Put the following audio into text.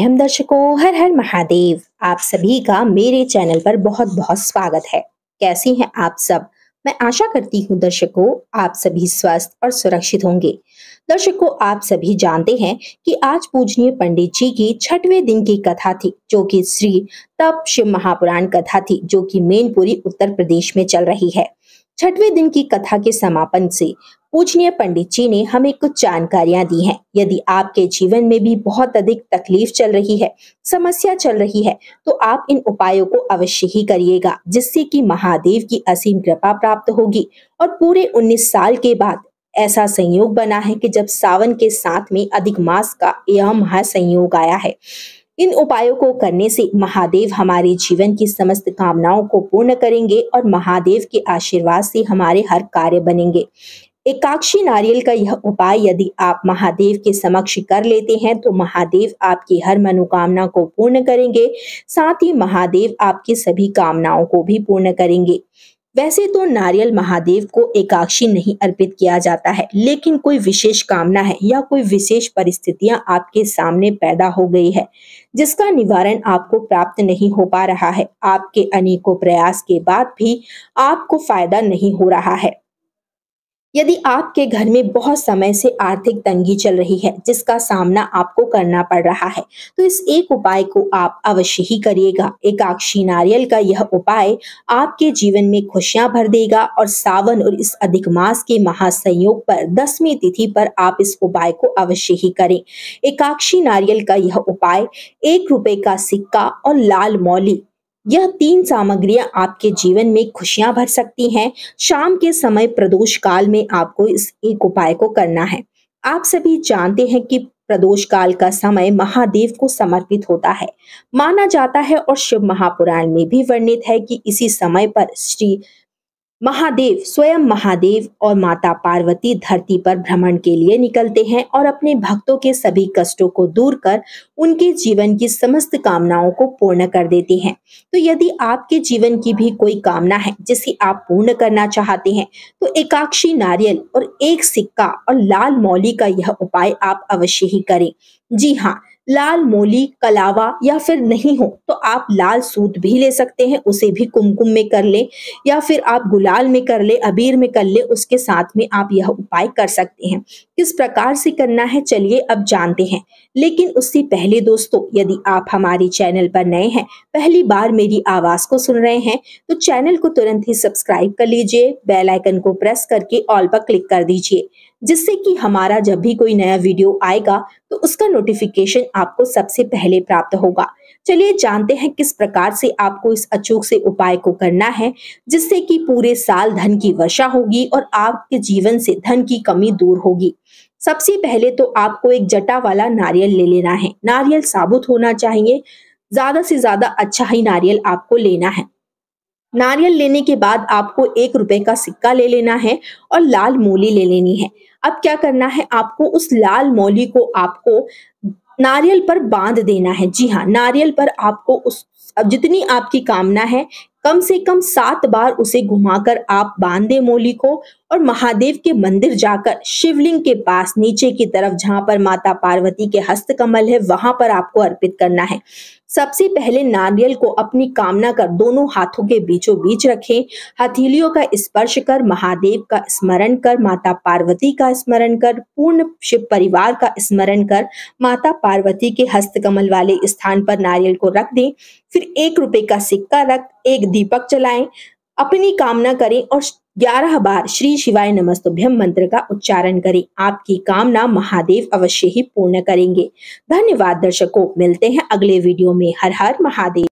हम दर्शकों हर हर महादेव आप सभी का मेरे चैनल पर बहुत बहुत स्वागत है कैसी हैं आप सब मैं आशा करती हूं दर्शकों आप सभी स्वस्थ और सुरक्षित होंगे दर्शकों आप सभी जानते हैं कि आज पूजनीय पंडित जी की छठवें दिन की कथा थी जो कि श्री तप शिव महापुराण कथा थी जो कि मेनपुरी उत्तर प्रदेश में चल रही है छठवें दिन की कथा के समापन से पूजनीय पंडित जी ने हमें कुछ जानकारियां दी हैं। यदि आपके जीवन में भी बहुत अधिक तकलीफ चल रही है समस्या चल रही है तो आप इन उपायों को अवश्य ही करिएगा जिससे कि महादेव की असीम कृपा प्राप्त होगी और पूरे 19 साल के बाद ऐसा संयोग बना है कि जब सावन के साथ में अधिक मास का यह महासंयोग आया है इन उपायों को करने से महादेव हमारे जीवन की समस्त कामनाओं को पूर्ण करेंगे और महादेव के आशीर्वाद से हमारे हर कार्य बनेंगे एकाक्षी नारियल का यह उपाय यदि आप महादेव के समक्ष कर लेते हैं तो महादेव आपकी हर मनोकामना को पूर्ण करेंगे साथ ही महादेव आपकी सभी कामनाओं को भी पूर्ण करेंगे वैसे तो नारियल महादेव को एकाक्षी नहीं अर्पित किया जाता है लेकिन कोई विशेष कामना है या कोई विशेष परिस्थितियां आपके सामने पैदा हो गई है जिसका निवारण आपको प्राप्त नहीं हो पा रहा है आपके अनेकों प्रयास के बाद भी आपको फायदा नहीं हो रहा है यदि आपके घर में बहुत समय से आर्थिक तंगी चल रही है जिसका सामना आपको करना पड़ रहा है तो इस एक उपाय को आप अवश्य ही करिएगा एकाक्षी नारियल का यह उपाय आपके जीवन में खुशियां भर देगा और सावन और इस अधिक मास के महासंयोग पर दसवीं तिथि पर आप इस उपाय को अवश्य ही करें एकाक्षी नारियल का यह उपाय एक रुपए का सिक्का और लाल मौली यह तीन सामग्रियां आपके जीवन में खुशियां भर सकती हैं शाम के समय प्रदोष काल में आपको इस एक उपाय को करना है आप सभी जानते हैं कि प्रदोष काल का समय महादेव को समर्पित होता है माना जाता है और शिव महापुराण में भी वर्णित है कि इसी समय पर श्री महादेव स्वयं महादेव और माता पार्वती धरती पर भ्रमण के लिए निकलते हैं और अपने भक्तों के सभी कष्टों को दूर कर उनके जीवन की समस्त कामनाओं को पूर्ण कर देते हैं तो यदि आपके जीवन की भी कोई कामना है जिसे आप पूर्ण करना चाहते हैं तो एकाक्षी नारियल और एक सिक्का और लाल मौली का यह उपाय आप अवश्य ही करें जी हाँ लाल मोली कलावा या फिर नहीं हो तो आप लाल सूत भी ले सकते हैं उसे भी कुमकुम में कर ले या फिर आप गुलाल में कर ले अबीर में कर ले उसके साथ में आप यह उपाय कर सकते हैं किस प्रकार से करना है चलिए अब जानते हैं लेकिन उससे पहले दोस्तों यदि आप हमारे चैनल पर नए हैं पहली बार मेरी आवाज को सुन रहे हैं तो चैनल को तुरंत ही सब्सक्राइब कर लीजिए बेलाइकन को प्रेस करके ऑल पर क्लिक कर दीजिए जिससे कि हमारा जब भी कोई नया वीडियो आएगा तो उसका नोटिफिकेशन आपको सबसे पहले प्राप्त होगा चलिए जानते हैं किस प्रकार से आपको इस अचूक से उपाय को करना है जिससे कि पूरे साल धन की वर्षा होगी और आपके जीवन से धन की कमी दूर होगी सबसे पहले तो आपको एक जटा वाला नारियल ले लेना है नारियल साबुत होना चाहिए ज्यादा से ज्यादा अच्छा ही नारियल आपको लेना है नारियल लेने के बाद आपको एक रुपए का सिक्का ले लेना है और लाल मूली ले लेनी है अब क्या करना है आपको उस लाल मूली को आपको नारियल पर बांध देना है जी हाँ नारियल पर आपको उस अब जितनी आपकी कामना है कम से कम सात बार उसे घुमाकर आप बांधे मोली मूली को और महादेव के मंदिर जाकर शिवलिंग के पास नीचे की तरफ जहां पर माता पार्वती के हस्त कमल है वहां पर आपको अर्पित करना है सबसे पहले नारियल को अपनी कामना कर दोनों हाथों के बीचों बीच रखें हथेलियों का स्पर्श कर महादेव का स्मरण कर माता पार्वती का स्मरण कर पूर्ण शिव परिवार का स्मरण कर माता पार्वती के हस्त कमल वाले स्थान पर नारियल को रख दें फिर एक रुपए का सिक्का रख एक दीपक चलाएं अपनी कामना करें और ग्यारह बार श्री शिवाय नमस्तुभ्यम मंत्र का उच्चारण करें आपकी कामना महादेव अवश्य ही पूर्ण करेंगे धन्यवाद दर्शकों मिलते हैं अगले वीडियो में हर हर महादेव